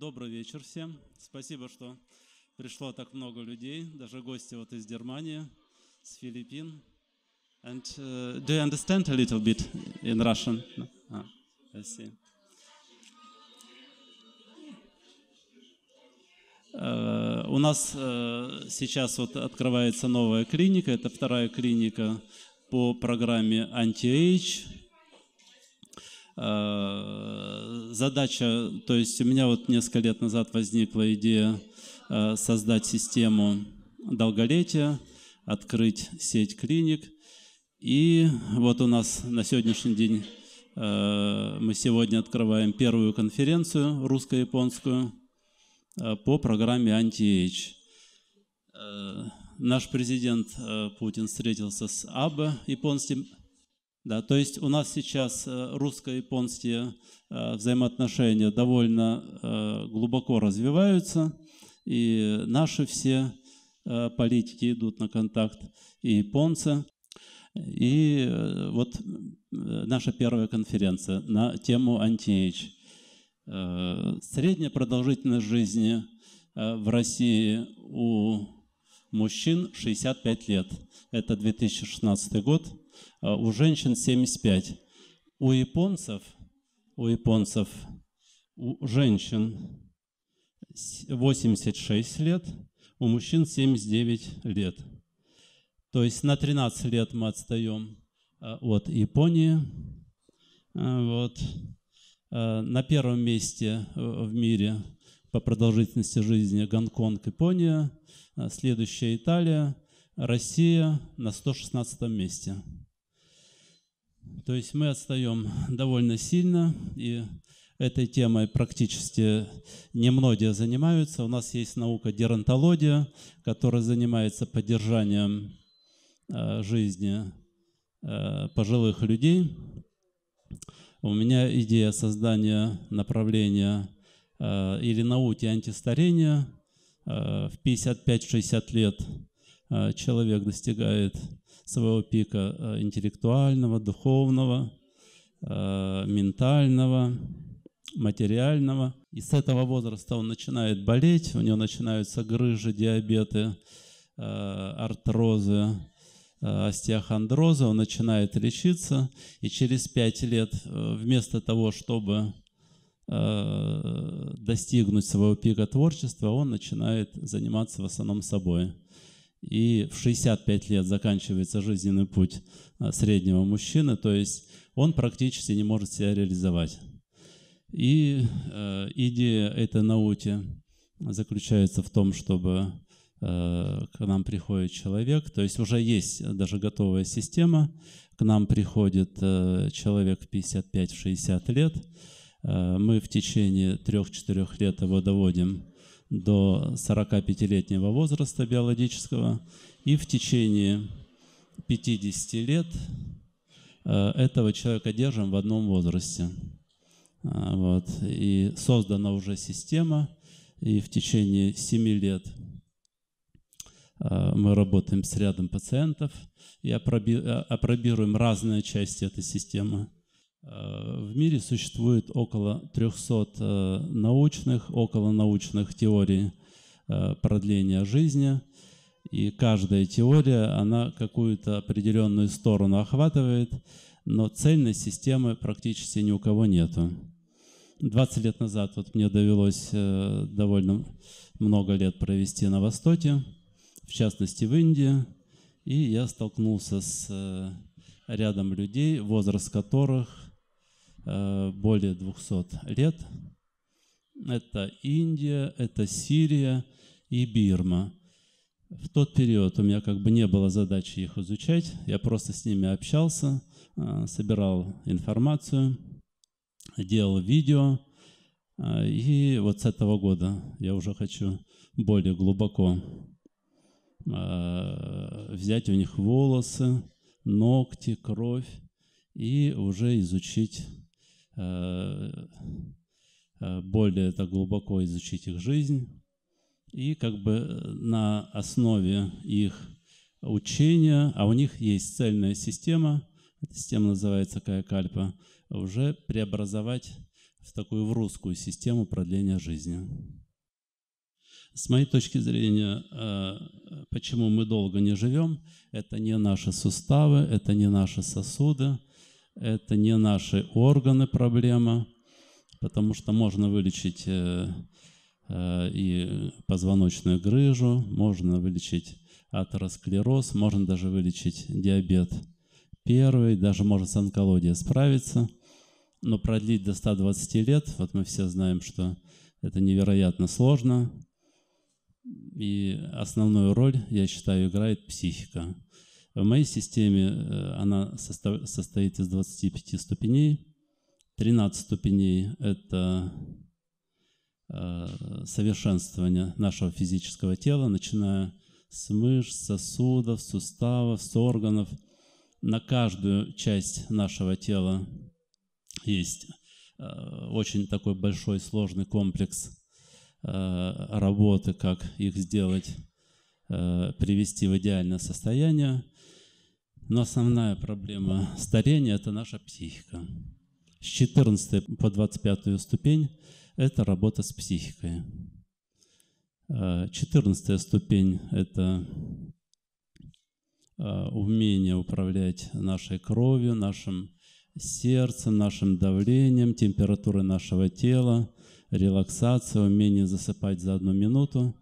Добрый вечер всем. Спасибо, что пришло так много людей, даже гости вот из Германии, с Филиппин. And uh, do you understand a little bit in Russian? No? А, ah, I see. Э, у нас э, сейчас вот открывается новая клиника, это вторая клиника по программе Anti-Age, Э, задача, то есть у меня вот несколько лет назад возникла идея э, создать систему долголетия, открыть сеть клиник. И вот у нас на сегодняшний день, э, мы сегодня открываем первую конференцию русско-японскую по программе анти Наш президент Путин встретился с Абе, японским да, то есть у нас сейчас э, русско-японские э, взаимоотношения довольно э, глубоко развиваются, и наши все политики идут на контакт, и японцы. И вот наша первая конференция на тему антиэйдж. Средняя продолжительность жизни в России у мужчин 65 лет. Это 2016 год. А, у женщин 75. У японцев, у японцев, у женщин 86 лет, у мужчин 79 лет. То есть на 13 лет мы отстаем а, от Японии. А, вот. На первом месте э, в мире по продолжительности жизни Гонконг, Япония. Следующая Италия, Россия на 116 месте. То есть мы отстаем довольно сильно, и этой темой практически немногие занимаются. У нас есть наука деронтология, которая занимается поддержанием э, жизни э, пожилых людей. У меня идея создания направления э, или науки антистарения. В 55-60 лет человек достигает своего пика э, интеллектуального, духовного, э, ментального, материального. И с этого возраста он начинает болеть, у него начинаются грыжи, диабеты, э, артрозы, остеохондрозы. он начинает лечиться, и через пять лет вместо того, чтобы достигнуть своего пика творчества, он начинает заниматься в основном собой и в 65 лет заканчивается жизненный путь а, среднего мужчины, то есть он практически не может себя реализовать. И э, идея этой науки заключается в том, чтобы э, к нам приходит человек, то есть уже есть даже готовая система, к нам приходит э, человек в 55-60 лет, мы в течение 3-4 лет его доводим до 45-летнего возраста биологического, и в течение 50 лет э, этого человека держим в одном возрасте. Э, вот. И создана уже система, и в течение 7 лет э, мы работаем с рядом пациентов и опробируем разные части этой системы. Э, в мире существует около 300 э, научных, около научных теорий э, продления жизни. И каждая теория, она какую-то определенную сторону охватывает, но цельной системы практически ни у кого нету. 20 лет назад вот мне довелось довольно много лет провести на Востоке, в частности в Индии, и я столкнулся с рядом людей, возраст которых Э, более 200 лет. Это Индия, это Сирия и Бирма. В тот период у меня как бы не было задачи их изучать, я просто с ними общался, э, собирал информацию, делал видео. Э, и вот с этого года я уже хочу более глубоко взять у них волосы, ногти, кровь и уже изучить Э, э, более так глубоко изучить их жизнь и как бы э, на основе их учения, а у них есть цельная система, эта система называется Каякальпа, уже преобразовать в такую в русскую систему продления жизни. С моей точки зрения, почему мы долго не живем, это не наши суставы, это не наши сосуды, это не наши органы проблема, потому что можно вылечить э, э, и позвоночную грыжу, можно вылечить атеросклероз, можно даже вылечить диабет первый, даже может с онкологией справиться, но продлить до 120 лет, вот мы все знаем, что это невероятно сложно, и основную роль, я считаю, играет психика. В моей системе э, она состоит из 25 ступеней. 13 ступеней – это э, совершенствование нашего физического тела, начиная с мышц, сосудов, суставов, с органов. На каждую часть нашего тела есть э, очень такой большой сложный комплекс работы, как их сделать, привести в идеальное состояние. Но основная проблема старения – это наша психика. С 14 по 25 ступень – это работа с психикой. 14 э, ступень – это э, умение управлять нашей кровью, нашим сердцем, нашим давлением, температурой нашего тела, релаксация, умение засыпать за одну минуту.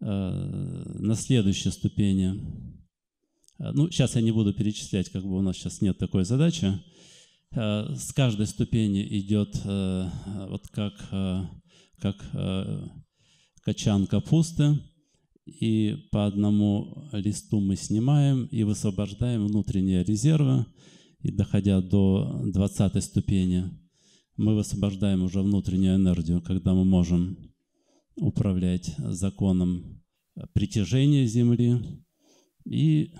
Э, на следующей ступени Э, ну, сейчас я не буду перечислять, как бы у нас сейчас нет такой задачи. Э, с каждой ступени идет э, вот как, как качан капусты, и по одному листу мы снимаем и высвобождаем внутренние резервы, и доходя до 20 ступени, мы высвобождаем уже внутреннюю энергию, когда мы можем управлять законом притяжения Земли, и,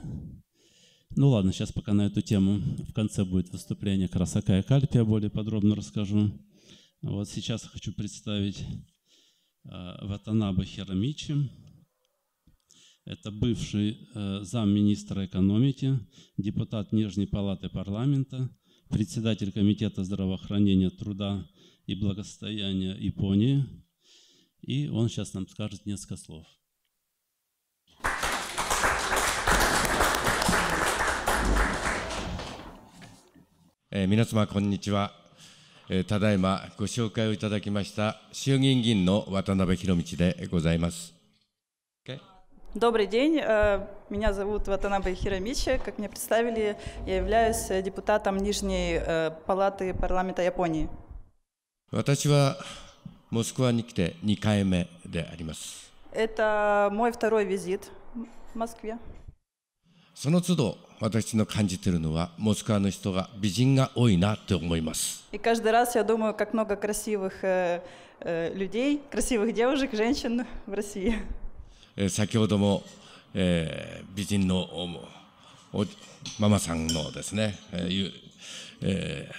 ну ладно, сейчас пока на эту тему в конце будет выступление Красака и Кальпия, более подробно расскажу. Вот сейчас хочу представить э, Ватанаба Хирамичи. Это бывший э, замминистра экономики, депутат Нижней палаты парламента, председатель Комитета здравоохранения труда и благосостояния Японии. И он сейчас нам скажет несколько слов. えー、皆様こんにちは、えー、ただいまご紹介をいただきました衆議院議員の渡辺博道でございます。Okay? Добрый день, меня зовут Ватанабе Хиромичи. Как мне представили, я являюсь депутатом Нижней палаты парламента Японии. 私はモスクワに来て2回目であります。Это мой второй визит в Москве. その都度私の感じてるのはモスクワの人が美人が多いなって思います。И каждый раз я думаю, как много красивых людей, красивых девушек, женщин в России. 先ほども、えー、美人のおおママさんのですね、えーえ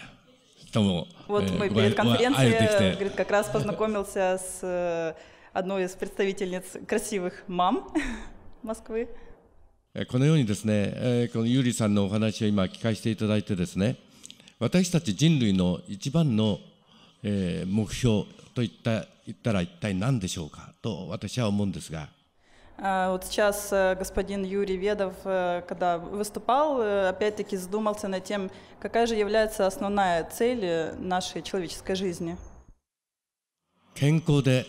ー、人も、вот э, мы перед конференцией говорит, как раз познакомился с одной из представительниц красивых мам Москвы. このようにですね、このゆうりさんのお話を今聞かせていただいてですね、私たち人類の一番の目標といった言ったら一体何でしょうかと私は思うんですが。Вот сейчас господин Юрий Ведов, когда выступал, опять-таки задумался над тем, какая же является основная цель нашей человеческой жизни. 健康で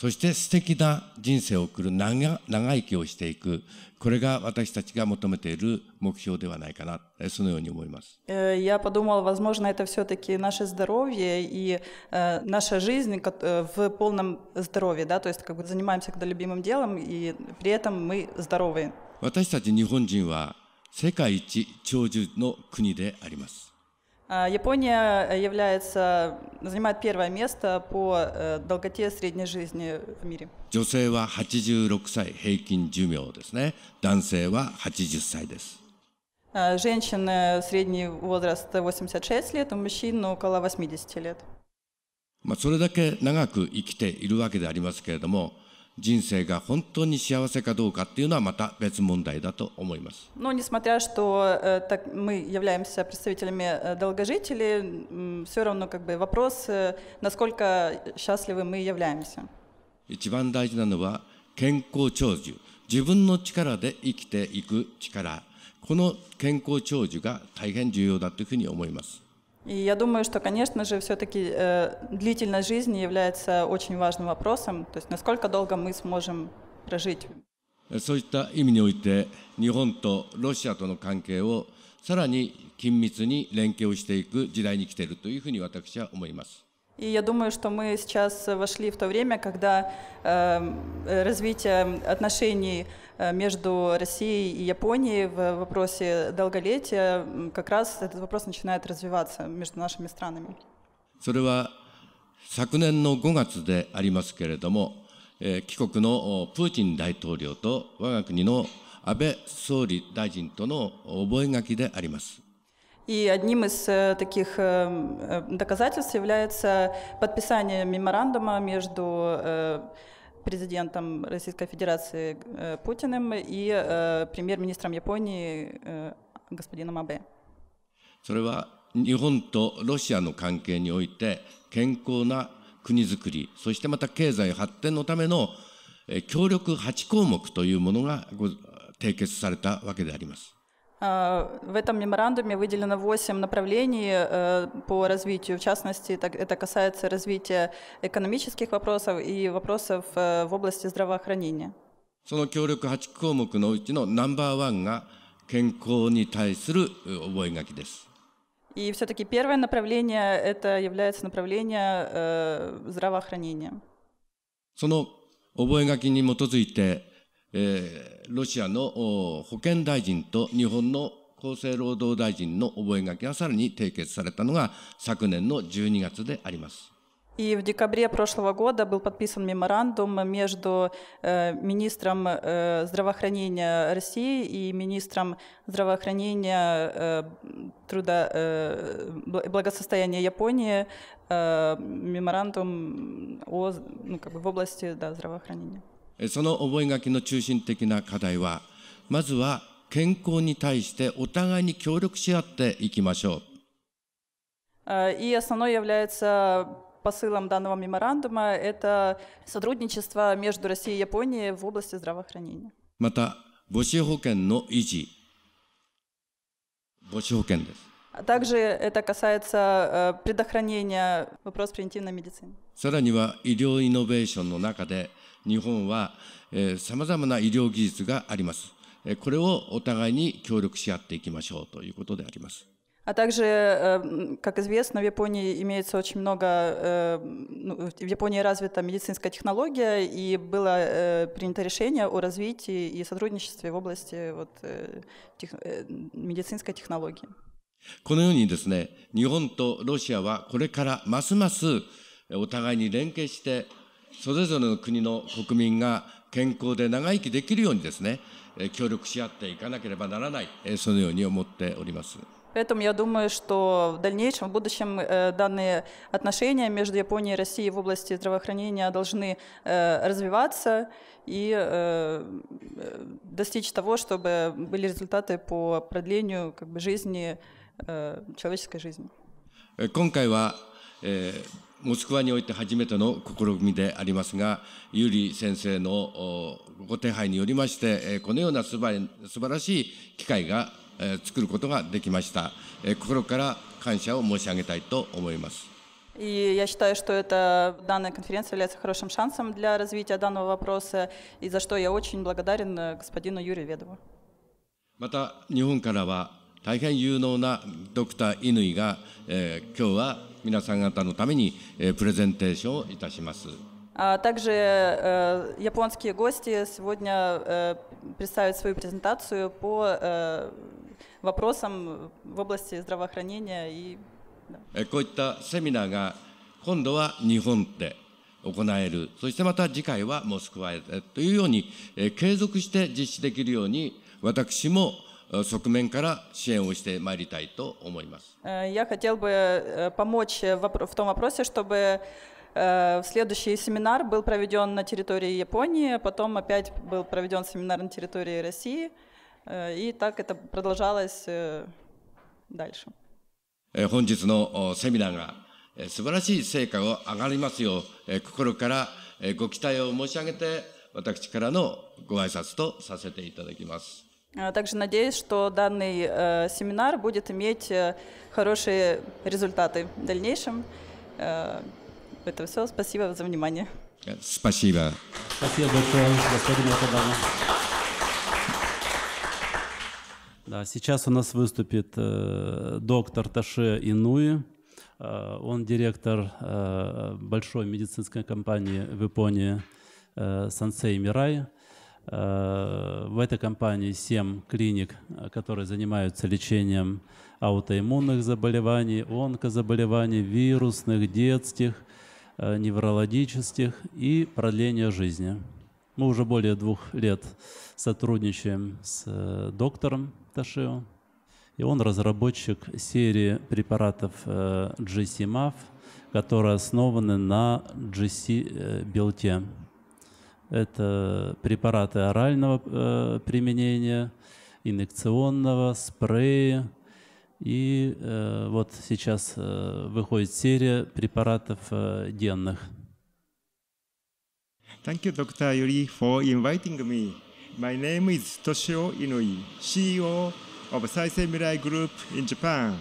そして素敵な人生を送る長生きをしていくこれが私たちが求めている目標ではないかなそのように思います。Я подумала, возможно, это все-таки наше здоровье и э, наша жизнь в полном здоровье, да, то есть как бы занимаемся когда любимым делом и при этом мы здоровы. 私たち日本人は世界一長寿の国であります。Япония является, занимает первое место по долготе средней жизни в мире. 女性は86歳平均寿命ですね。男性は80歳です。Женщины средний возраст 86 лет, у мужчин около 80 лет. まあそれだけ長く生きているわけでありますけれども、人生が本当に幸せかどうかっていうのはまた別問題だと思います。Но несмотря что так, мы являемся представителями долгожителей, все равно как бы вопрос, насколько счастливы мы являемся. 一番大事なのは健康長寿、自分の力で生きていく力、この健康長寿が大変重要だというふうに思います。И я думаю, что, конечно же, все-таки э, длительность жизни является очень важным вопросом, то есть насколько долго мы сможем прожить. そういった意味において日本とロシアとの関係をさらに緊密に連携をしていく時代に来ているというふうに私は思います。и я думаю, что мы сейчас вошли в то время, когда э, развитие отношений э, между Россией и Японией в вопросе долголетия, как раз этот вопрос начинает развиваться между нашими странами. それは昨年の5月でありますけれども、えー、帰国のプーチン大統領と我が国の安倍総理大臣との覚書であります。и одним из э, таких э, э, доказательств является подписание меморандума между президентом Российской Федерации Путиным и премьер-министром Японии господином Абе. それは日本とロシアの関係において健康な国づくり、そしてまた経済発展のための協力8項目というものが締結されたわけであります。Э, в этом меморандуме выделено 8 направлений э, по развитию. В частности, это касается развития экономических вопросов и вопросов э, в области здравоохранения. その協力8項目のうちのナンバーワンが健康に対する覚書です。И все-таки первое направление это является направление здравоохранения. その覚書に基づいてえー、ロシアの保健大臣と日本の厚生労働大臣の覚書がさらに締結されたのが昨年の12月であります。И в декабре прошлого года был подписан меморандум между э, министром э, здравоохранения России и министром здравоохранения э, труда э, благосостояния Японии э, меморандум о, ну, как бы в области да, здравоохранения. その覚書の中心的な課題は、まずは健康に対してお互いに協力し合っていきましょう。И основной является посылом данного меморандума это сотрудничество между Россией и Японией в области здравоохранения. また、母子保険の維持、母子保険です。Также это касается предохранения вопрос превентивной медицины. さらには医療イノベーションの中で日本はさまざまな医療技術があります。これをお互いに協力し合っていきましょうということであります。А также, как известно, в Японии имеется очень много, в Японии развита медицинская технология, и было принято решение о развитии и сотрудничестве в области вот, тех, медицинской технологии. このようにですね、日本とロシアはこれからますますお互いに連携してそれぞれの国の国民が健康で長生きできるようにですね、協力し合っていかなければならない、そのように思っております。Поэтому я думаю, что в дальнейшем, в будущем э, данные отношения между Японией и Россией в области здравоохранения должны э, развиваться и э, достичь того, чтобы были результаты по продлению как бы, жизни, человеческой жизни. 今回は、えーモスクワにおいて初めての試みでありますが、ユーリ先生のご手配によりまして、このような素晴らしい機会が作ることができました。心から感謝を申し上げたいと思います。И я считаю, что это данная конференция является хорошим шансом для развития данного вопроса, и за что я очень благодарен господину Юрию Ведову. また日本からは大変有能なドクター乾が、えー、今日は皆さん方のために、えー、プレゼンテーションをいたします。Также японские гости сегодня представят свою презентацию по вопросам в области здравоохранения и こういったセミナーが今度は日本で行える、そしてまた次回はモスクワへというように、継続して実施できるように、私も側面から支援をしてまいりたいと思います。Я хотел бы помочь в том вопросе, чтобы следующий семинар был проведен на территории Японии, потом опять был проведен семинар на территории России, и так это продолжалось дальше. 本日のセミナーが素晴らしい成果が上がりますよう、心からご期待を申し上げて、私からのご挨拶とさせていただきます。Э, также надеюсь, что данный э, семинар будет иметь э, хорошие результаты в дальнейшем. это все. Спасибо за внимание. Спасибо. Спасибо большое, господин Макадана. Да, сейчас у нас выступит доктор Таше Инуи. он директор большой медицинской компании в Японии э, Сансей Мирай. Э, в этой компании 7 клиник, э, которые занимаются лечением аутоиммунных заболеваний, онкозаболеваний, вирусных, детских, э, неврологических и продления жизни. Мы уже более двух лет сотрудничаем с доктором Ташио, и он разработчик серии препаратов GC-MAF, которые основаны на GC-белте. Это препараты орального э, применения, инъекционного, спреи. И э, вот сейчас э, выходит серия препаратов э, денных. Thank you, Dr. Yuri, for inviting me. My name is Toshio Inui, CEO of Saisei Mirai Group in Japan.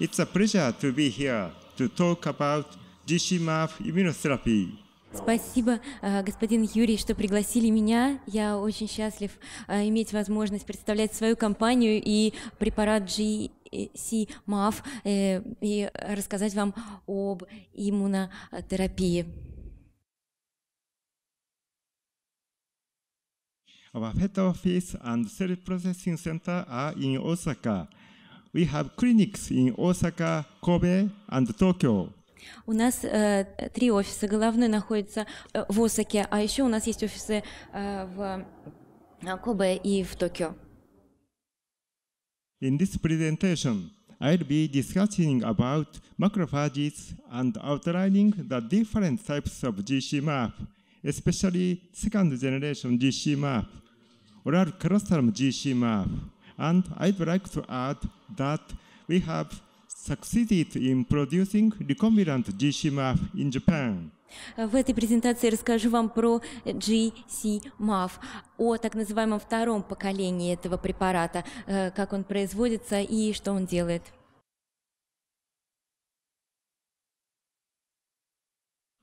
It's a pleasure to be here to talk about GCMAF immunotherapy. Спасибо, э, господин Юрий, что пригласили меня. Я очень счастлив э, иметь возможность представлять свою компанию и препарат GC MAF э, и рассказать вам об иммунотерапии. Our head office and cell processing center are in Osaka. We have clinics in Osaka, Kobe, and Tokyo. У нас э, три офиса. Головной находится в Осаке, а еще у нас есть офисы э, в Кобе и в Токио. In this presentation, I'll be discussing about macrophages and outlining the different types of GC map, especially second generation GC GCMAP, oral colostrum map. And I'd like to add that we have succeeded in producing recombinant GCMAF in Japan. В этой презентации расскажу вам про GCMAF, о так называемом втором поколении этого препарата, э, как он производится и что он делает.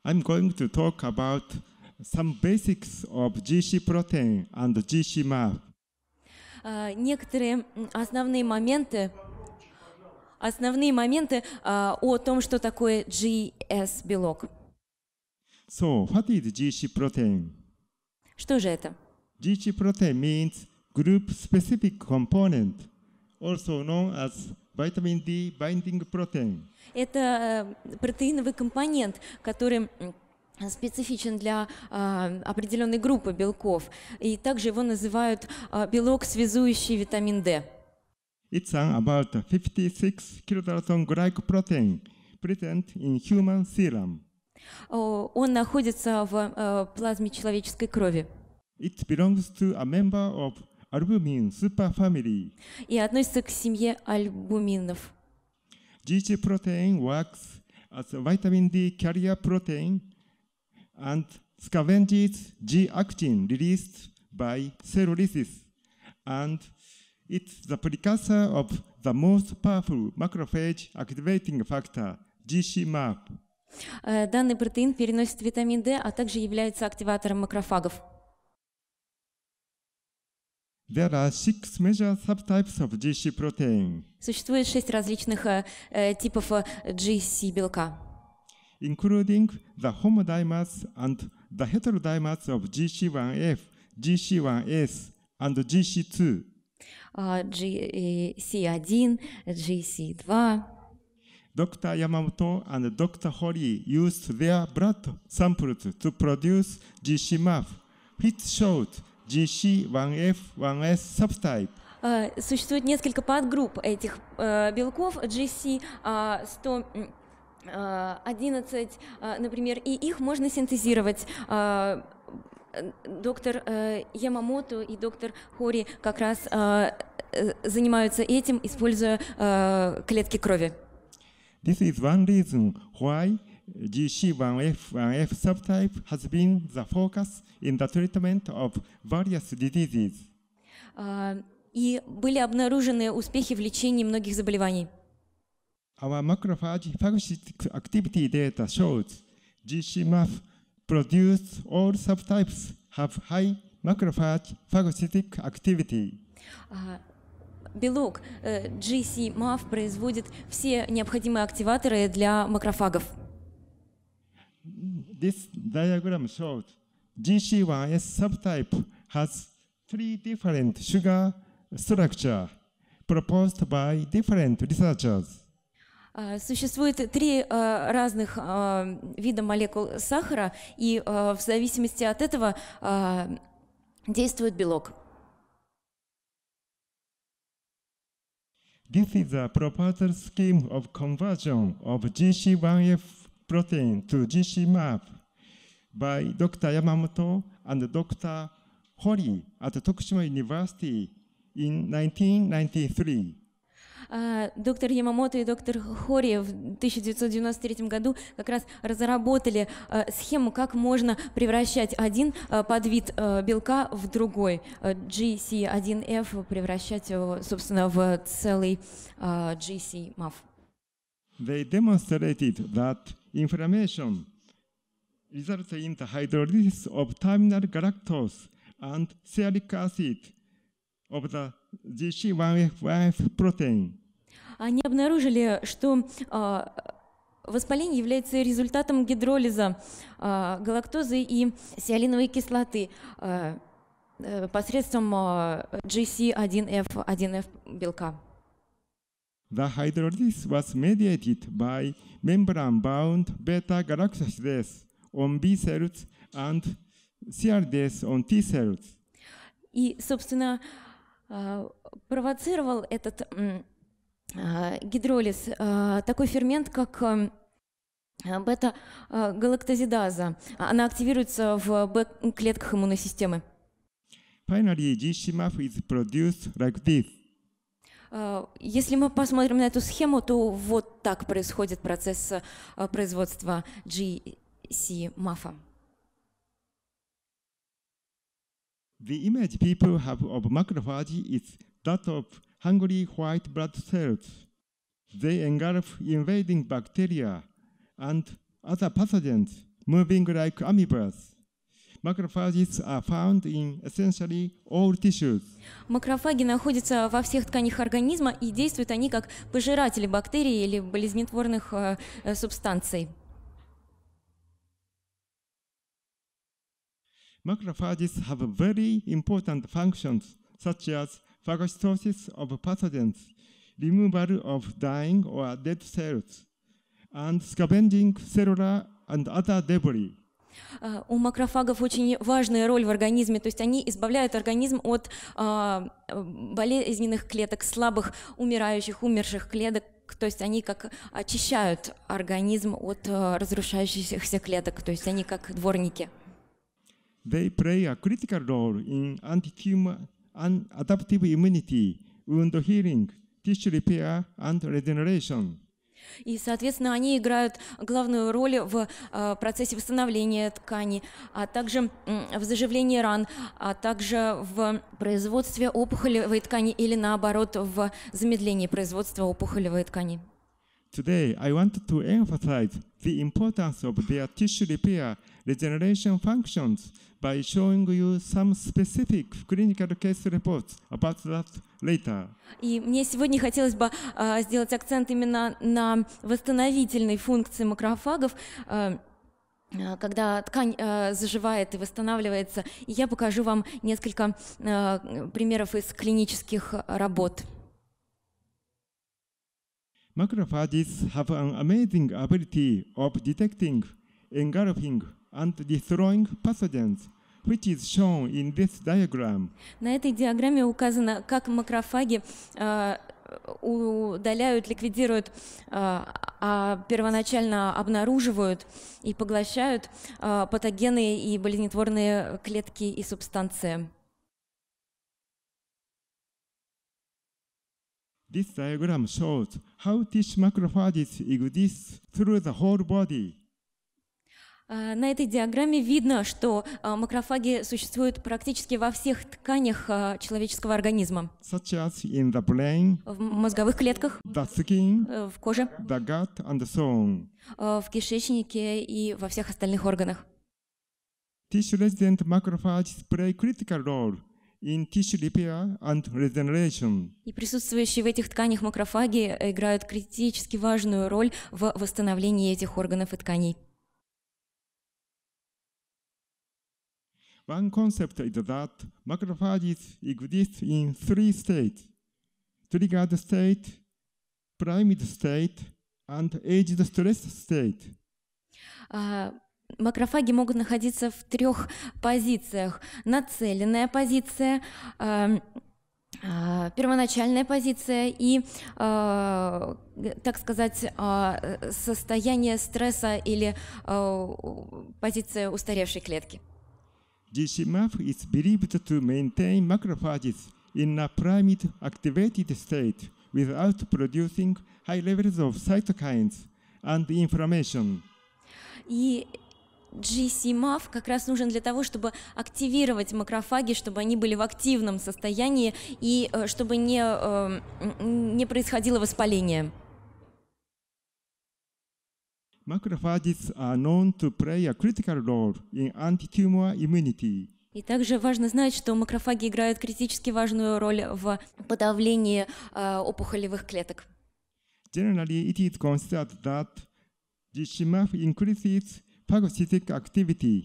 I'm going to talk about some basics of GC protein and GC-MAF. Э, некоторые основные моменты основные моменты а, о том, что такое GS-белок. So, what is GC protein? Что же это? GC protein means group-specific component, also known as vitamin D binding protein. Это э, протеиновый компонент, который специфичен для э, определенной группы белков. И также его называют э, белок, связующий витамин D. It's an about 56 kilodalton glycoprotein present in human serum. Он находится в э, плазме человеческой крови. It belongs to a member of albumin superfamily. И относится к семье альбуминов. GC protein works as a vitamin D carrier protein and scavenges G actin released by cell lysis and It's the precursor of the most powerful macrophage activating factor, GCMAP. Данный протеин переносит витамин D, а также является активатором макрофагов. There are six major subtypes of GC protein. Существует шесть различных э, типов GC белка. Including the homodimers and the heterodimers of GC1F, GC1S and GC2. GC1, GC2. Dr. Yamamoto and Dr. Hori used their blood samples to produce GCMAP, which showed GC1F, 1S subtype. Существует несколько подгрупп этих белков GC100 11, например, и их можно синтезировать доктор э, Ямамото и доктор Хори как раз э, занимаются этим, используя э, клетки крови. This is one reason why GC1F1F subtype has been the focus in the treatment of various diseases. Uh, и были обнаружены успехи в лечении многих заболеваний. Our macrophage phagocytic activity data shows gc GCMAF produced all subtypes have high macrophage phagocytic activity. белок uh, GC-MAF производит все необходимые активаторы для макрофагов. This diagram shows GC1S subtype has three different sugar structure proposed by different researchers. Существует три разных вида молекул сахара, и в зависимости от этого действует белок. This is a proposed scheme of conversion of GC1F protein to GCMAP by Dr. Yamamoto and Dr. Hori at Tokushima University in 1993. А, доктор Ямамото и доктор Хори в 1993 году как раз разработали а, схему, как можно превращать один а, подвид белка в другой. GC1F превращать, собственно, в целый GC-MAF. They demonstrated that inflammation results in the hydrolysis of terminal galactose and stearic acid of the gc 1 f protein они а, обнаружили, что а, воспаление является результатом гидролиза а, галактозы и сиалиновой кислоты э, посредством GC1F1F белка. The hydrolysis was mediated by membrane-bound beta-galactosidase on B cells and CRDS on T cells. И, собственно, провоцировал этот Э, гидролиз, э, такой фермент, как эм, э, бета-галактозидаза. Она активируется в клетках иммунной системы. Finally, GCMAF is produced like this. Если мы посмотрим на эту схему, то вот так происходит процесс производства GCMAF. The image people have of macrophage is that of hungry white blood cells. They engulf invading bacteria and other pathogens, moving like amoebas. Macrophages are found in essentially all tissues. Макрофаги находятся во всех тканях организма и действуют они как пожиратели бактерий или болезнетворных э, э, субстанций. Macrophages have very important functions, such as phagocytosis of pathogens, removal of dying or dead cells, and scavenging cellular and other debris. А, у макрофагов очень важная роль в организме, то есть они избавляют организм от э, болезненных клеток, слабых, умирающих, умерших клеток, то есть они как очищают организм от э, разрушающихся клеток, то есть они как дворники. They play a critical role in anti-tumor and adaptive immunity, wound healing, tissue repair and regeneration. И, соответственно, они играют главную роль в э, процессе восстановления тканей, а также в заживлении ран, а также в производстве опухолевой ткани или, наоборот, в замедлении производства опухолевой ткани. Today, I wanted to emphasize the importance of their tissue repair regeneration functions by showing you some specific clinical case reports about that later. И мне сегодня хотелось бы uh, сделать акцент именно на восстановительной функции макрофагов, uh, когда ткань э, заживает и восстанавливается. И я покажу вам несколько э, примеров из клинических работ. Macrophages have an amazing ability of detecting, engulfing, and destroying pathogens, which is shown in this diagram. На этой диаграмме указано, как макрофаги э, удаляют, ликвидируют, э, а первоначально обнаруживают и поглощают э, патогены и болезнетворные клетки и субстанции. This diagram shows how tissue macrophages exist through the whole body. А, на этой диаграмме видно, что а, макрофаги существуют практически во всех тканях а, человеческого организма. Such as in the brain, в мозговых клетках, the skin, э, в коже, the gut and so on. Э, в кишечнике и во всех остальных органах. Tissue-resident macrophages play critical role in tissue repair and regeneration. И присутствующие в этих тканях макрофаги играют критически важную роль в восстановлении этих органов и тканей. One concept is that macrophages exist in three states: triggered state, primed state, and aged stress state. Uh, макрофаги могут находиться в трех позициях. Нацеленная позиция, эм, а, первоначальная позиция и, э, так сказать, э, состояние стресса или э, позиция устаревшей клетки. GCMAP is believed to maintain macrophages in a primate activated state without producing high levels of cytokines and inflammation. И GCMAF как раз нужен для того, чтобы активировать макрофаги, чтобы они были в активном состоянии и э, чтобы не, э, не происходило воспаление. Macrophages are known to play a critical role in anti-tumor immunity. И также важно знать, что макрофаги играют критически важную роль в подавлении э, опухолевых клеток. Generally, it is considered that GCMAF increases phagocytic activity,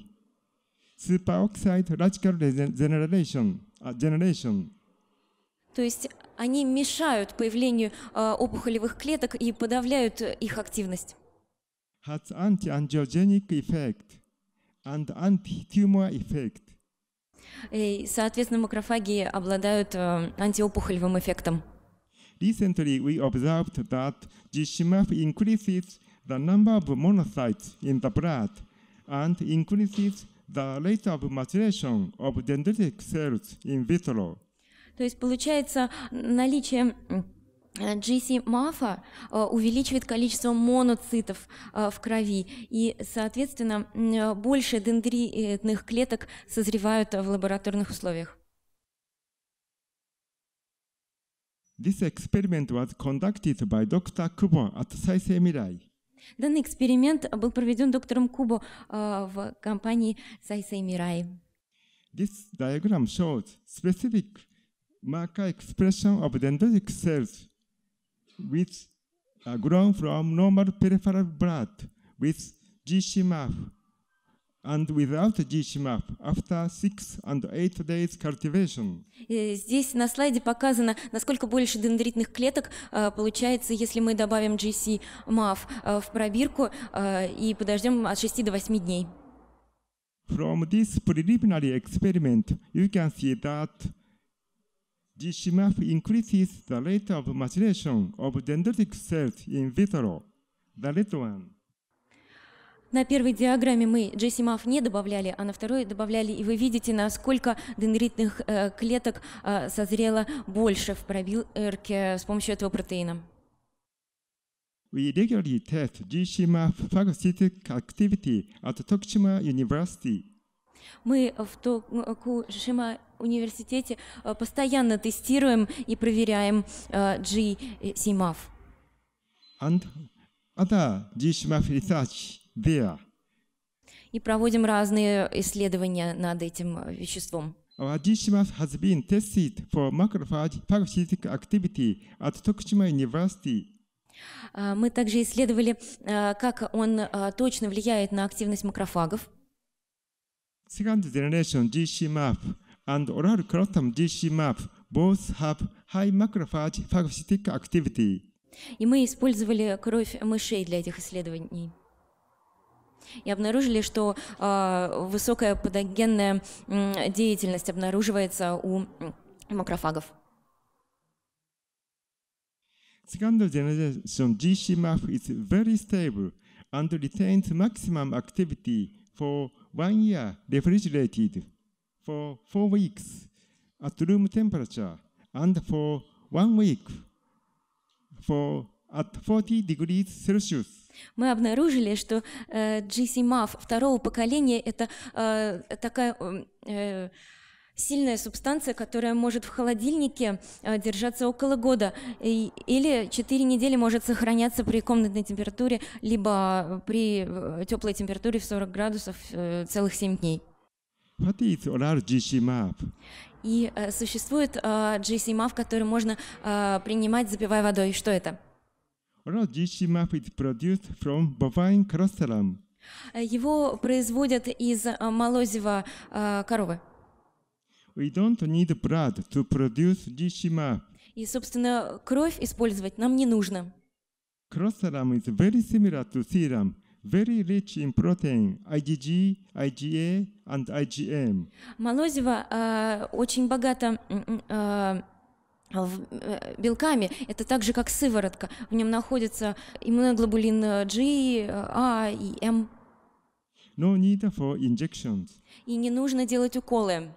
superoxide radical generation, generation. То есть они мешают появлению э, опухолевых клеток и подавляют их активность. Has anti-angiogenic effect and anti-tumor effect. И, соответственно, макрофаги обладают э, антиопухолевым эффектом. Recently, we observed that Gishimab increases the number of monocytes in the blood and increases the rate of maturation of dendritic cells in vitro. То есть получается наличие GC MAFA увеличивает количество моноцитов в крови, и, соответственно, больше дендритных клеток созревают в лабораторных условиях. This experiment was conducted by Dr. Kubo at Saisei Mirai. Данный эксперимент был проведен доктором Кубо в компании Сайсей Мирай. This diagram shows specific marker expression of dendritic cells, which are grown from normal peripheral blood with GCMAF and without DHMAP after 6 and 8 days cultivation. Здесь на слайде показано, насколько больше дендритных клеток получается, если мы добавим GC-MAP в пробирку и подождем от 6 до 8 дней. From this preliminary experiment, you can see that GCMAP increases the rate of maturation of dendritic cells in vitro, the little one. На первой диаграмме мы GCMAF не добавляли, а на второй добавляли, и вы видите, насколько дендритных э, клеток э, созрело больше в пробирке с помощью этого протеина. We regularly test GCMAF phagocytic activity at Tokushima University. Мы в Токушима университете э, постоянно тестируем и проверяем э, GCMAF. And other GCMAF research there. И проводим разные исследования над этим веществом. Odishimab has been tested for macrophage parasitic activity at Tokushima University. Мы также исследовали, как он точно влияет на активность макрофагов. Second generation GCMAP and oral crotam GCMAP both have high macrophage phagocytic activity. И мы использовали кровь мышей для этих исследований и обнаружили, что э, высокая патогенная э, деятельность обнаруживается у макрофагов. Second generation GCMAF is very stable and retains maximum activity for one year refrigerated for four weeks at room temperature and for one week for at 40 degrees Celsius. Мы обнаружили, что э, GCMAF второго поколения это э, такая э, э, сильная субстанция, которая может в холодильнике э, держаться около года и, или 4 недели может сохраняться при комнатной температуре, либо э, при э, теплой температуре в 40 градусов э, целых 7 дней. What is oral GCMAF? И э, существует э, GCMAF, который можно э, принимать, запивая водой. Что это? Radishima is produced from bovine colostrum. Его производят из молозива коровы. We don't need blood to produce dishima. И, собственно, кровь использовать нам не нужно. Colostrum is very similar to serum. Very rich in protein, IgG, IgA and IgM. Молозиво э, очень богато э, а, э, белками. Это так же, как сыворотка. В нем находится иммуноглобулин э, G, э, A и M. No need for injections. И не нужно делать уколы.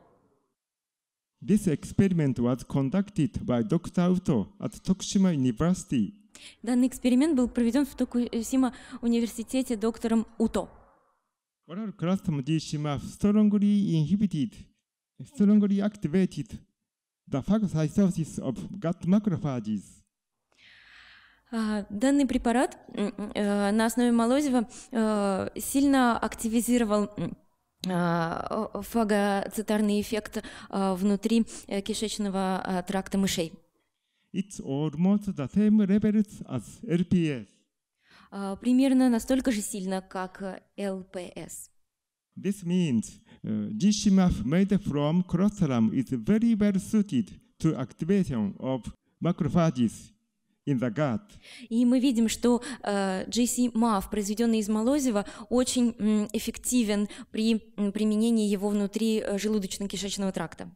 This experiment was conducted by Dr. Uto at Tokushima University. Данный эксперимент был проведен в Токусима университете доктором Уто. Oral clastomdishima strongly inhibited, strongly activated The phagocytosis of gut macrophages. Данный препарат э, на основе молозива э, сильно активизировал а, фагоцитарный эффект э, внутри кишечного а, тракта мышей. It's almost the same levels as LPS. А, примерно настолько же сильно, как ЛПС. This means GCMAP made from colostrum is very well suited to activation of macrophages in the gut. И мы видим, что э, GC-MAF, произведенный из молозива, очень м, эффективен при м, применении его внутри э, желудочно-кишечного тракта.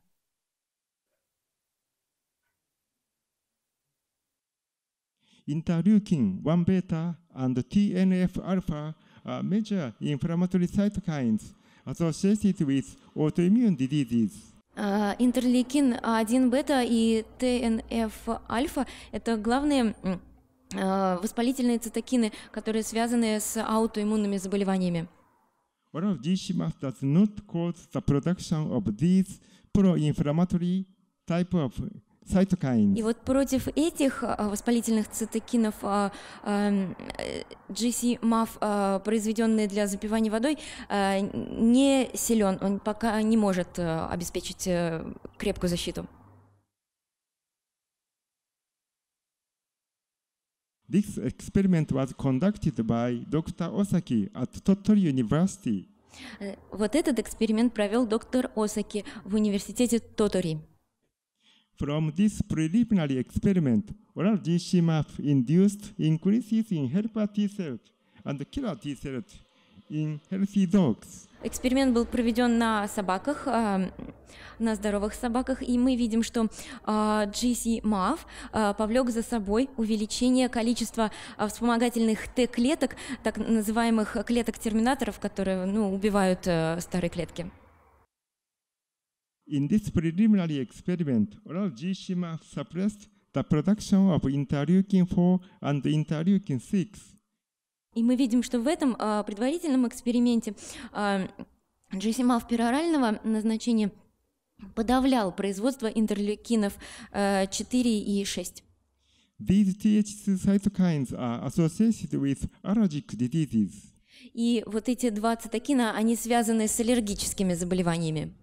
Interleukin 1 beta and TNF alpha are major inflammatory cytokines associated with autoimmune diseases. Интерлейкин 1 бета и ТНФ-альфа – это главные воспалительные цитокины, которые связаны с аутоиммунными заболеванияnen. One of G-SHIMAF does not cause the production of these pro-inflammatory type of cytokines. И вот против этих а, а, воспалительных цитокинов а, эм, э, GC-MAF, произведенные для запивания водой, э, не силен, он пока не может э, обеспечить крепкую защиту. This experiment was conducted by Dr. Osaki at Tottori University. Вот этот эксперимент провел доктор Осаки в университете Тотори. From this preliminary experiment, oral GCMAP induced increases in helper T cells and killer T cells in healthy dogs. Эксперимент был проведен на собаках, а, на здоровых собаках, и мы видим, что а, GC-MAV а, повлек за собой увеличение количества вспомогательных Т-клеток, так называемых клеток-терминаторов, которые ну, убивают э, старые клетки. In this preliminary experiment, oral G-shima suppressed the production of interleukin-4 and interleukin-6. И мы видим, что в этом э, предварительном эксперименте э, а, Джесимав перорального назначения подавлял производство интерлюкинов э, а, 4 и 6. These TH2 cytokines are associated with allergic diseases. И вот эти два цитокина, они связаны с аллергическими заболеваниями.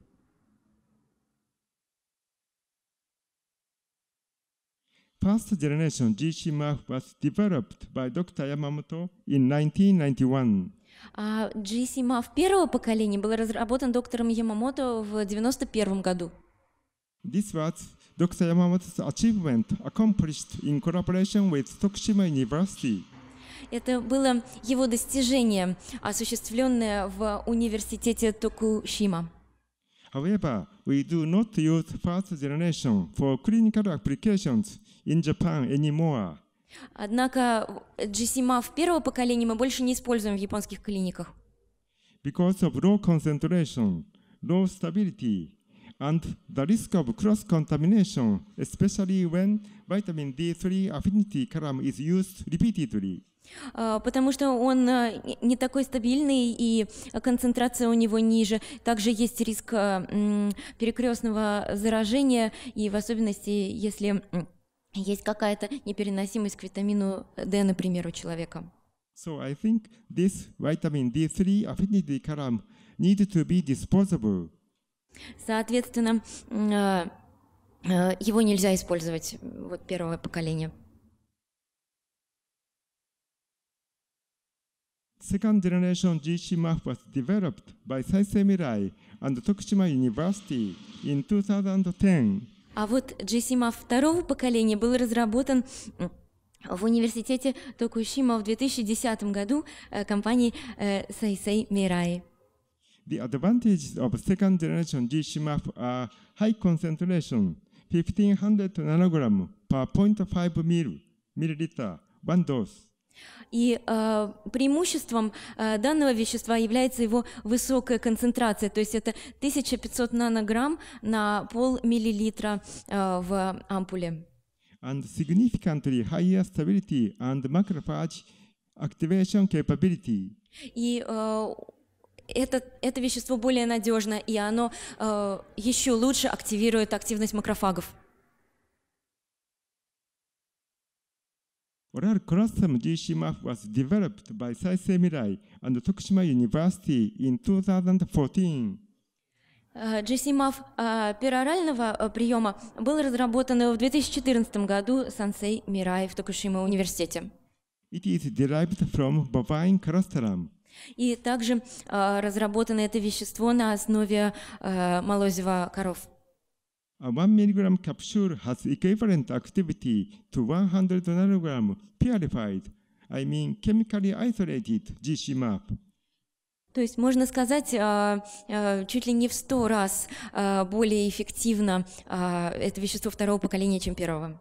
First generation GCMAF was developed by Dr. Yamamoto in 1991. А GCMAF первого поколения был разработан доктором Ямамото в 1991 году. This was Dr. Yamamoto's achievement accomplished in collaboration with Tokushima University. Это было его достижение, осуществленное в университете Токушима. However, we do not use first generation for clinical applications in Japan anymore. Однако GCMAF первого поколения мы больше не используем в японских клиниках. Because of low concentration, low stability, and the risk of cross-contamination, especially when vitamin D3 affinity column is used repeatedly. А, потому что он э, не такой стабильный и концентрация у него ниже. Также есть риск э, перекрестного заражения и в особенности, если есть какая-то непереносимость к витамину D, например, у человека. So I think this vitamin D3 affinity column needed to be disposable. Соответственно, его нельзя использовать, вот первое поколение. Second generation GC map was developed by Saisei Mirai and Tokushima University in 2010. А вот GSIMA второго поколения был разработан в университете Токушима в 2010 году компанией Сайсей Мирай. The advantages of second generation GCMAP are high concentration, 1500 nanogram per 0.5 ml, milliliter, one dose. И э, преимуществом э, данного вещества является его высокая концентрация, то есть это 1500 нанограмм на полмиллилитра э, в ампуле. And significantly higher stability and macrophage activation capability. И э, это, это вещество более надежно, и оно э, еще лучше активирует активность макрофагов. Oral colossum GCMAP was developed by Saisei Mirai and Tokushima University in 2014. Э, GCMAF э, перорального э, приема был разработан в 2014 году Сансей Мирай в Токушима университете. It is derived from bovine colostrum. И также разработано это вещество на основе молозива коров a 1 mg capsule has equivalent activity to 100 nanogram purified, I mean chemically isolated GCMAP. То есть можно сказать, чуть ли не в сто раз более эффективно это вещество второго поколения, чем первого.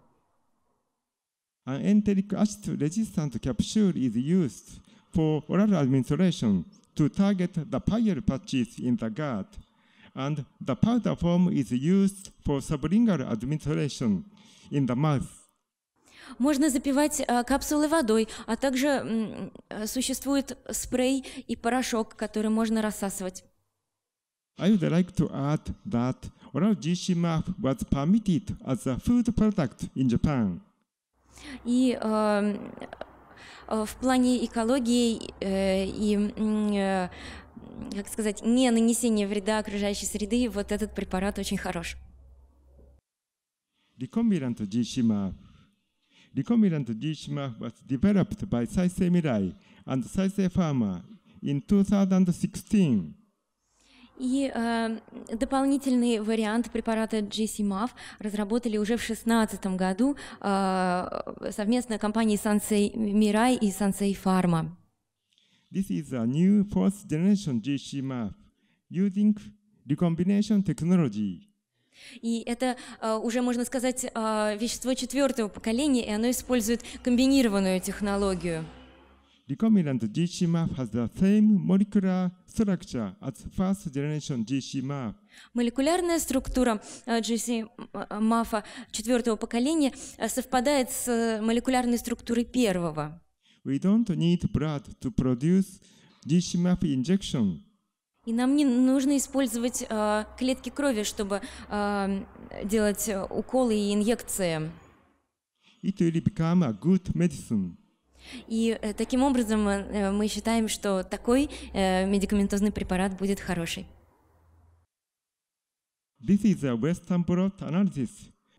An enteric acid resistant capsule is used for oral administration to target the pyel patches in the gut and the powder form is used for sublingual administration in the mouth. Можно запивать э, капсулы водой, а также э, существует спрей и порошок, который можно рассасывать. I would like to add that oral GCMAP was permitted as a food product in Japan. И э, в плане экологии э, и э, как сказать, не нанесение вреда окружающей среды, вот этот препарат очень хорош. Recombinant G-Shima. Recombinant G-Shima was developed by Saisei Mirai and Saisei Pharma in 2016. И э, дополнительный вариант препарата GCMAV разработали уже в 2016 году э, совместно компании Sansei Mirai и Sansei Pharma. This is a new fourth generation GC map using recombination technology. И это э, уже, можно сказать, э, вещество четвертого поколения, и оно использует комбинированную технологию. Recombinant GC map has the same molecular structure as first generation GC map. Молекулярная структура э, GC мафа четвертого поколения совпадает с молекулярной структурой первого. We don't need blood to produce Dishimab injection. И нам не нужно использовать э, клетки крови, чтобы а, э, делать уколы и инъекции. It will become a good medicine. И э, таким образом э, мы считаем, что такой э, медикаментозный препарат будет хороший. This is a Western blot analysis.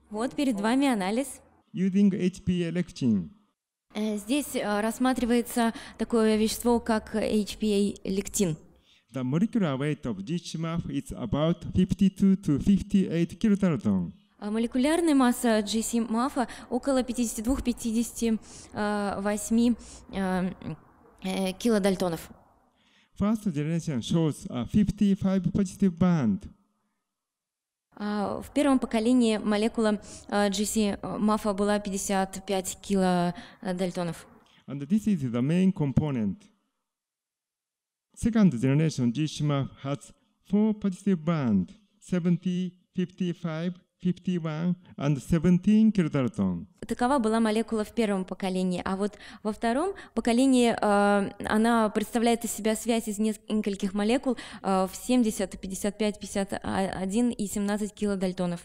Вот перед вами анализ. Using HPA lectin. Здесь рассматривается такое вещество, как HPA-лектин. The molecular weight of Gcmaf is about 52 to 58 kilodalton. Молекулярная масса GCMAF около 52-58 килодальтонов. First generation shows a 55 positive band. В первом поколении молекула GC MAFA была 55 килодальтонов. And this is the main component. Second generation GC MAFA has four positive band, 70, 55, 51 and 17 кирдартон. Такова была молекула в первом поколении, а вот во втором поколении э, она представляет из себя связь из нескольких молекул э, в 70, 55, 51 и 17 килодальтонов.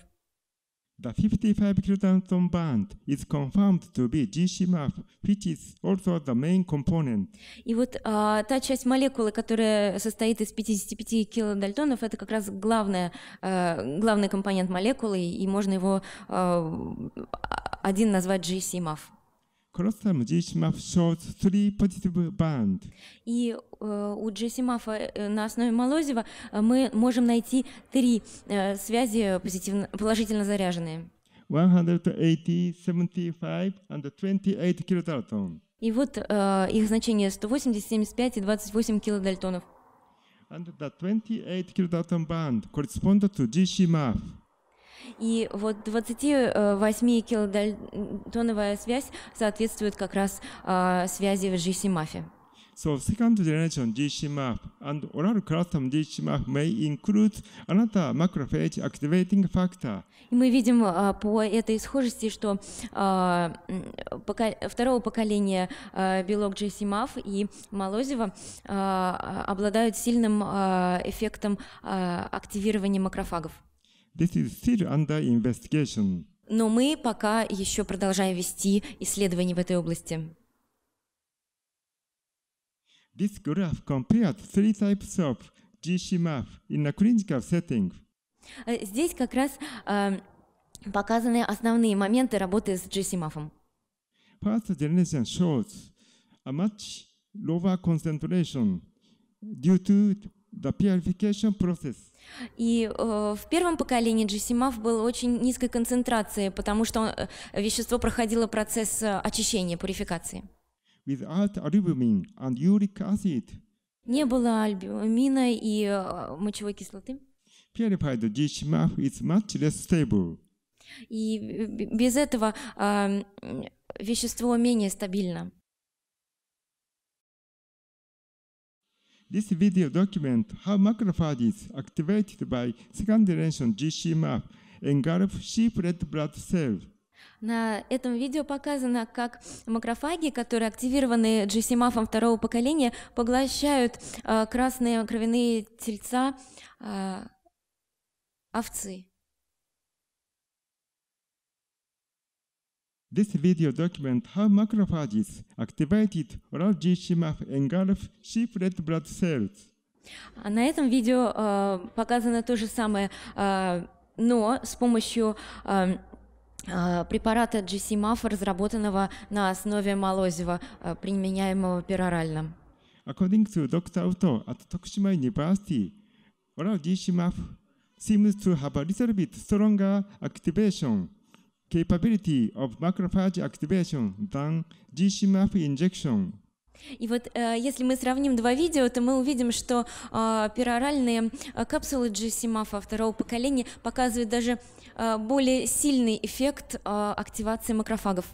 The 55 kiloton band is confirmed to be GCMAF, which is also the main component. И вот а, та часть молекулы, которая состоит из 55 килодальтонов, это как раз главная, а, главный компонент молекулы, и можно его а, один назвать GCMAF. 그렇다면 GCMAP shows three positive band. И э, у GCMAP э, на основе Молозева э, мы можем найти три э, связи позитивно, положительно заряженные. 180, 75 and 28 килодальтон. И вот их значение 180, 75 и 28 килодальтонов. And the 28 kilodalton band corresponds to GCMAP. И вот 28-килодальтоновая э, связь соответствует как раз э, связи в GC-мафе. E. So second generation GCMAP e and oral custom GCMAP e may include another macrophage activating factor. И мы видим а, по этой схожести, что а, пока, второго поколения а, белок GCMAP и молозива а, а, обладают сильным а, эффектом а, активирования макрофагов. This is still under investigation. Но мы пока еще продолжаем вести исследования в этой области. This graph compares three types of GCMAP in a clinical setting. Здесь как раз э, показаны основные моменты работы с GCMAP. First generation shows a much lower concentration due to the purification process. И э, в первом поколении GCMAF была очень низкая концентрация, потому что он, э, вещество проходило процесс э, очищения, пурификации. and uric acid, не было альбумина и э, мочевой кислоты. Purified GCMAF is much less stable. И э, без этого э, вещество менее стабильно. This video documents how macrophages activated by second generation GCMAP engulf sheep red blood cells. На этом видео показано, как макрофаги, которые активированы GCMAF второго поколения, поглощают э, красные кровяные тельца э, овцы. This video documents how macrophages activated oral GCMAF engulf sheep red blood cells. На этом видео э, показано то же самое, э, но с помощью э, препарата GCMAF, разработанного на основе молозива, применяемого перорально. According to Dr. Uto at Tokushima University, oral GCMAF seems to have a little bit stronger activation capability of macrophage activation than GCMAP injection. И вот э, если мы сравним два видео, то мы увидим, что э, пероральные э, капсулы GCMAF второго поколения показывают даже э, более сильный эффект э, активации макрофагов.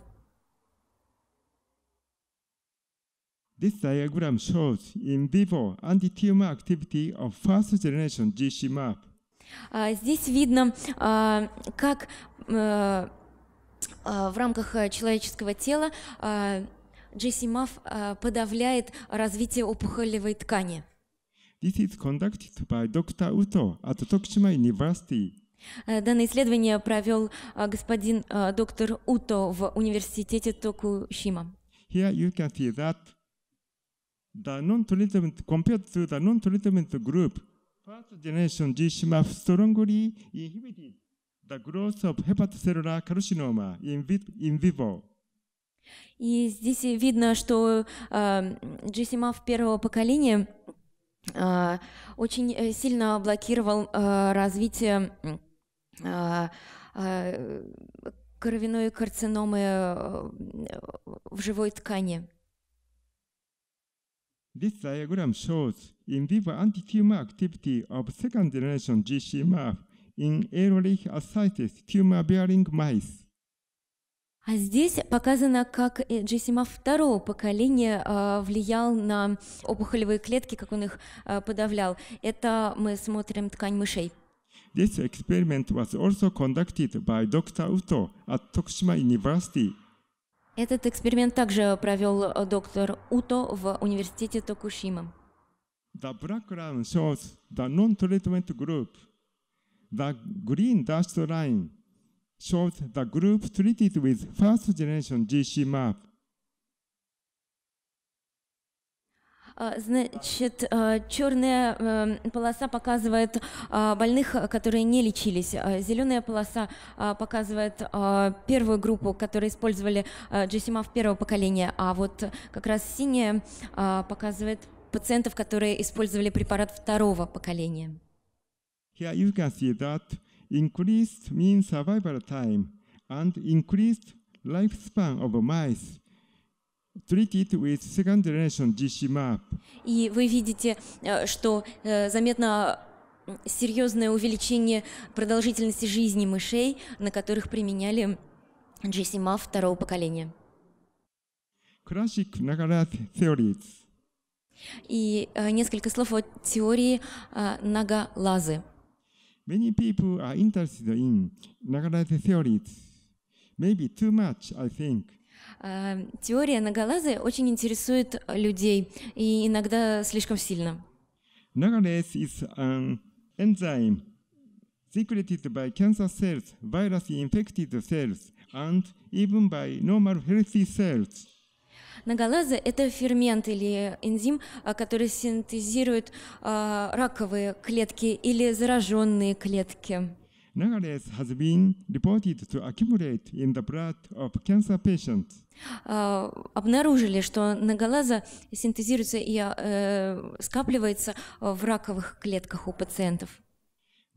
This diagram shows in vivo anti-tumor activity of first generation GCMAP. А здесь видно, э, как э, в рамках человеческого тела Джесси Маф подавляет развитие опухолевой ткани. This is conducted by Dr. Uto at Tokushima University. Данное исследование провел господин доктор Уто в университете Токушима. Here you can see that the non-treatment compared to the non-treatment group, first generation G-SMAF strongly inhibited the growth of hepatocellular carcinoma in, in vivo. И здесь видно, что э, GCMAF первого поколения э, очень сильно блокировал э, развитие э, э, кровяной карциномы в живой ткани. This diagram shows in vivo antitumor activity of second generation GCMAF in early ascites tumor-bearing mice. А здесь показано, как GSMA второго поколения а, влиял на опухолевые клетки, как он их а, подавлял. Это мы смотрим ткань мышей. This experiment was also conducted by Dr. Uto at Tokushima University. Этот эксперимент также провел а, доктор Уто в университете Токушима. The background shows the non-treatment group the green dashed line showed the group treated with first generation GC map. А, значит, а, черная эм, полоса показывает а, больных, которые не лечились. Зеленая полоса показывает первую группу, которые использовали GCMAF первого поколения. А вот как раз синяя показывает пациентов, которые использовали препарат второго поколения. Here you can see that increased mean survival time and increased lifespan of mice treated with second generation GCMAP. И вы видите, э, что э, заметно серьезное увеличение продолжительности жизни мышей, на которых применяли GCMAP второго поколения. Classic Nagarat theories. И э, несколько слов о теории Нагалазы. Many people are interested in Nagalase theories. Maybe too much, I think. Теория Нагалазы очень интересует людей и иногда слишком сильно. Nagalase is an enzyme secreted by cancer cells, virus-infected cells, and even by normal healthy cells. Наголаза – это фермент или энзим, а, который синтезирует а, раковые клетки или зараженные клетки. Nagalase has been reported to accumulate in the blood of cancer patients. А, обнаружили, что нагалаза синтезируется и э, скапливается в раковых клетках у пациентов.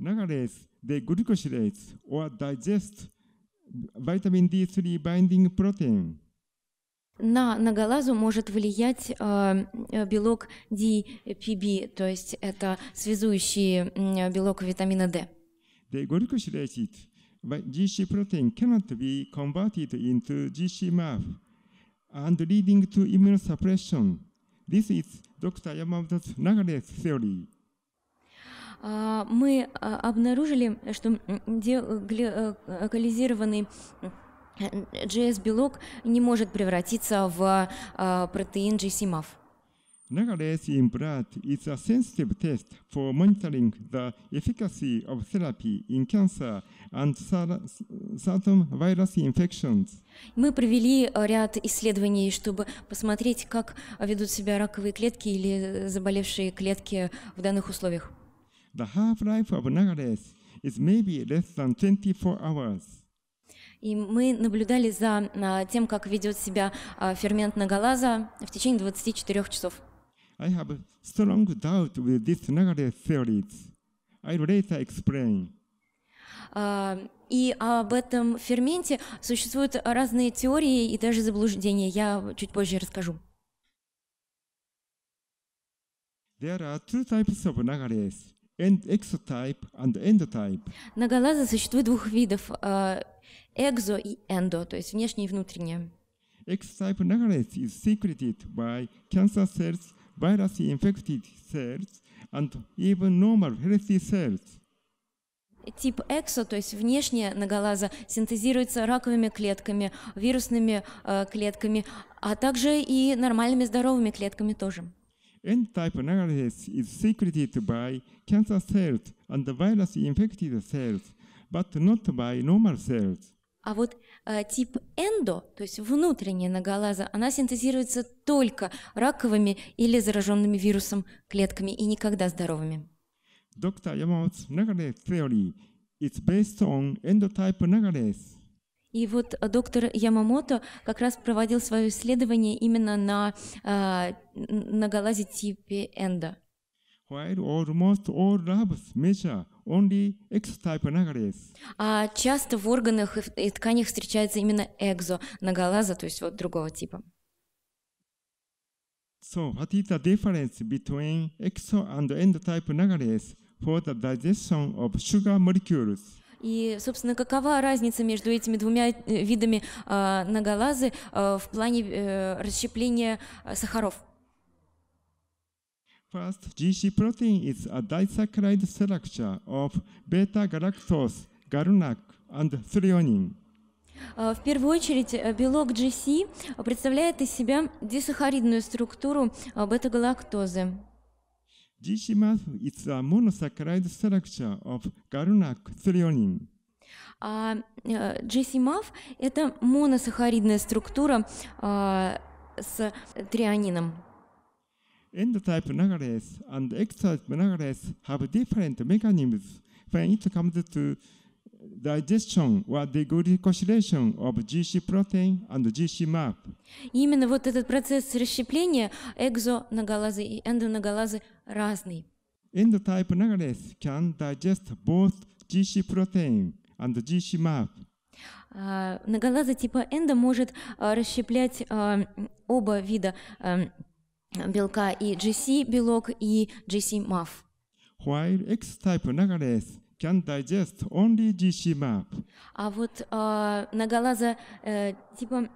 Nagalase they glycosylates or digest vitamin D3 binding protein. На многолазу может влиять э, белок DPB, то есть это связующий белок витамина D. The glycosylated GC protein cannot be converted into GC-MAP and leading to immunosuppression. This is Dr. Yamamoto's Nagare's theory. Мы обнаружили, что гликализированный JS-белок не может превратиться в э, протеин GCMAF. Nowadays in blood is a sensitive test for monitoring the efficacy of therapy in cancer and certain virus infections. Мы провели ряд исследований, чтобы посмотреть, как ведут себя раковые клетки или заболевшие клетки в данных условиях. The half-life of Nagales is maybe less than 24 hours. И мы наблюдали за а, тем, как ведет себя а, фермент наголаза в течение 24 часов. I have strong doubt with this negative theories. I later explain. Uh, и об этом ферменте существуют разные теории и даже заблуждения. Я чуть позже расскажу. There are two types of nagalase, exotype and endotype. Нагалаза существует двух видов. Uh, экзо и эндо, то есть внешнее и внутреннее. X-type nuclease is secreted by cancer cells, virus-infected cells, and even normal healthy cells. Тип эксо, то есть внешняя наголаза, синтезируется раковыми клетками, вирусными э, клетками, а также и нормальными здоровыми клетками тоже. N-type nuclease is secreted by cancer cells and virus-infected cells, but not by normal cells. А вот э, тип эндо, то есть внутренняя наголаза, она синтезируется только раковыми или зараженными вирусом клетками и никогда здоровыми. Доктор Ямаутс Нагалес теория It's based on endotype Nagalase. И вот э, доктор Ямамото как раз проводил свое исследование именно на, э, на типе эндо. А часто в органах и тканях встречается именно экзо наголаза, то есть вот другого типа. So what is the difference between exo and end-type for the digestion of sugar molecules? И, собственно, какова разница между этими двумя э, видами э, наголазы э, в плане э, расщепления э, сахаров? First, GC protein is a disaccharide structure of beta-galactose, GalNAc, and threonine. В первую очередь, белок GC представляет из себя дисахаридную структуру бета-галактозы. GC-MAS is a monosaccharide structure of GalNAc, threonine. А GC-MAF – это моносахаридная структура с трианином endotype nagarase and exotype nagarase have different mechanisms when it comes to digestion or deglycosylation of GC protein and GC map. Именно вот этот процесс расщепления экзонагалазы и эндонагалазы разный. Endotype nagarase can digest both GC protein and GC map. Uh, нагалаза типа эндо может uh, расщеплять uh, оба вида uh, белка и GC белок и GC MAF. While X-type nagalase can digest only GC MAP. А вот э, нагалаза э, типа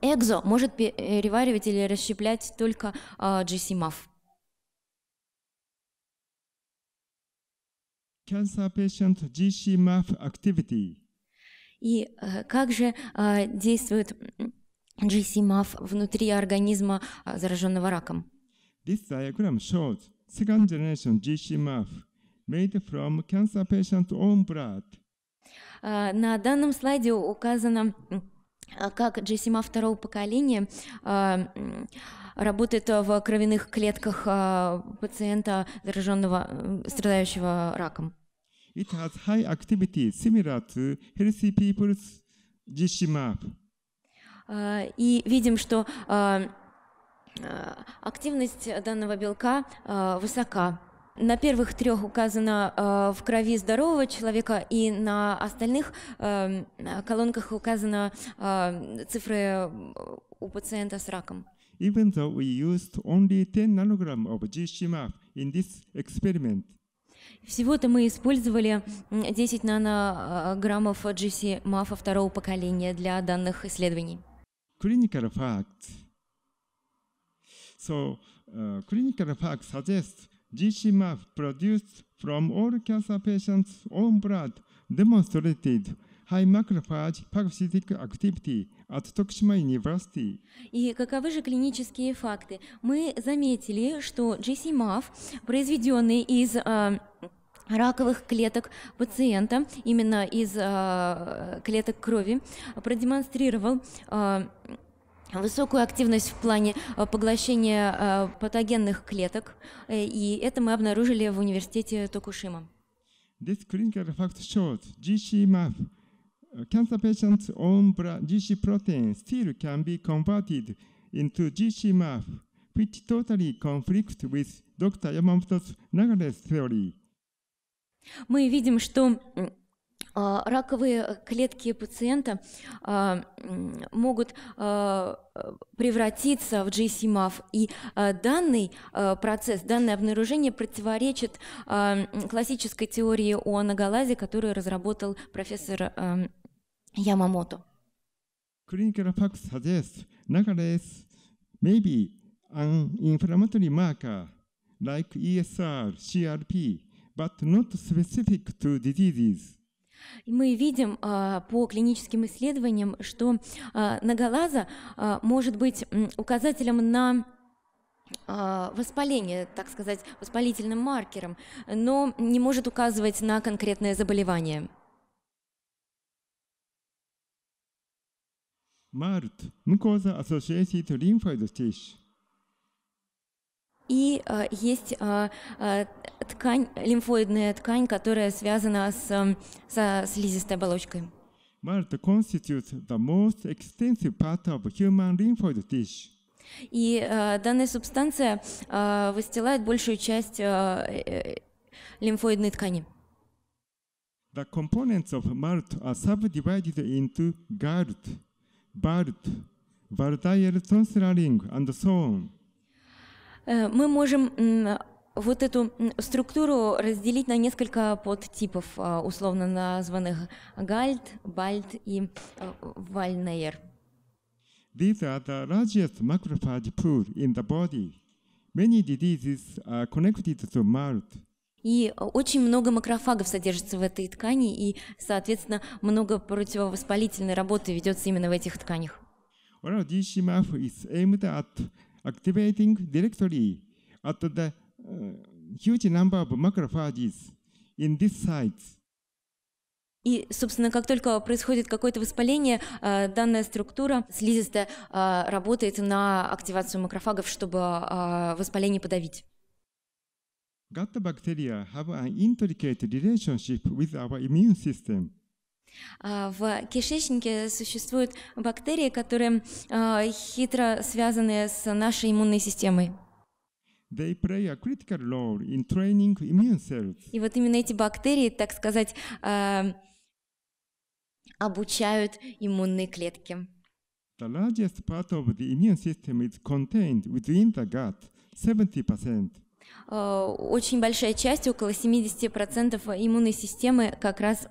экзо может переваривать или расщеплять только э, GC MAF. Cancer patient GC MAP activity. И э, как же э, действует GCMAF внутри организма зараженного раком. This diagram shows second generation GCMAF made from cancer patient's own blood. А, на данном слайде указано, а, как GCMAF второго поколения а, работает в кровяных клетках пациента, зараженного, страдающего раком. It has high activity similar to healthy people's GCMAP. Э, и видим, что э, э, активность данного белка высока. На первых трех указано в крови здорового человека, и на остальных колонках указаны цифры у пациента с раком. Even though we used only 10 nanogram of GCMAP in this experiment, всего-то мы использовали 10 нанограммов GC-мафа второго поколения для данных исследований clinical fact. So uh, clinical fact suggests GCMAP produced from all cancer patients' own blood demonstrated high macrophage parasitic activity от Токшима University. И каковы же клинические факты? Мы заметили, что GCMAF, произведенный из uh, раковых клеток пациента, именно из э, клеток крови, продемонстрировал э, высокую активность в плане э, поглощения э, патогенных клеток, э, и это мы обнаружили в университете Токушима. This clinical fact shows GC-MAP э, cancer patients' own GC protein still can be converted into GC-MAP, which totally conflicts with Dr. Yamamoto's Nagare's theory. Мы видим, что а, раковые э, клетки пациента а, могут а, э, превратиться в GCMAF, и э, данный процесс, данное обнаружение противоречит классической теории о анагалазе, которую разработал профессор Ямамото. Clinical facts suggest Nagalase may be an inflammatory marker like ESR, CRP, but not specific to diseases. Мы видим а, по клиническим исследованиям, что а, наголаза а, может быть указателем на воспаление, так сказать, воспалительным маркером, но не может указывать на конкретное заболевание. MART – mucosa associated lymphoid stage и э, есть э, э, ткань, лимфоидная ткань, которая связана с, э, со слизистой оболочкой. Malta constitutes the most extensive part of human lymphoid tissue. И э, данная субстанция э, выстилает большую часть э, э, лимфоидной ткани. The components of MALT are subdivided into GALT, BALT, Valdier tonsillar ring, and so on. Э, мы можем вот эту структуру разделить на несколько подтипов, а, условно названных Гальд, Бальд и э, Вальнейр. These are the largest macrophage pool in the body. Many diseases are connected to mouth. И очень много макрофагов содержится в этой ткани, и, соответственно, много противовоспалительной работы ведется именно в этих тканях. Oral DCMAF is aimed at activating directory at the uh, huge number of macrophages in these sites. И, собственно, как только происходит какое-то воспаление, э, данная структура слизистая э, работает на активацию макрофагов, чтобы э, воспаление подавить. Gut bacteria have an intricate relationship with our immune system. А, в кишечнике существуют бактерии, которые а, хитро связаны с нашей иммунной системой. They play a critical role in training immune cells. И вот именно эти бактерии, так сказать, а, обучают иммунные клетки. The largest part of the immune system is contained within the gut, 70%. Очень большая часть, около 70% иммунной системы как раз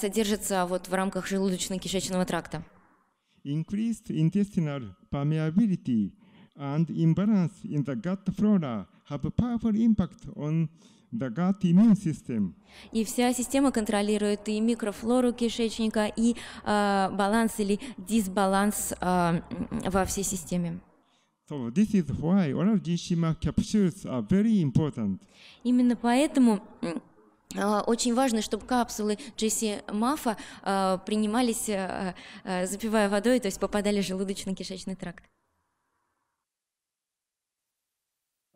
содержится вот в рамках желудочно-кишечного тракта. Increased intestinal permeability and imbalance in the gut flora have a powerful impact on the gut immune system. И вся система контролирует и микрофлору кишечника, и э, баланс или дисбаланс э, во всей системе. So this is why oral G-Shima capsules are very important. Именно поэтому а, очень важно, чтобы капсулы Джесси Мафа а, принимались, а, запивая водой, то есть попадали в желудочно-кишечный тракт.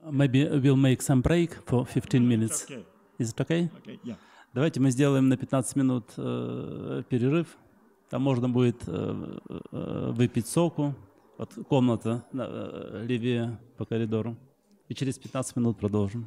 Maybe we'll make some break for 15 mm-hmm. minutes. Is it okay? okay yeah. Давайте мы сделаем на 15 минут э, перерыв. Там можно будет э, э, выпить соку. Вот комната э, левее по коридору. И через 15 минут продолжим.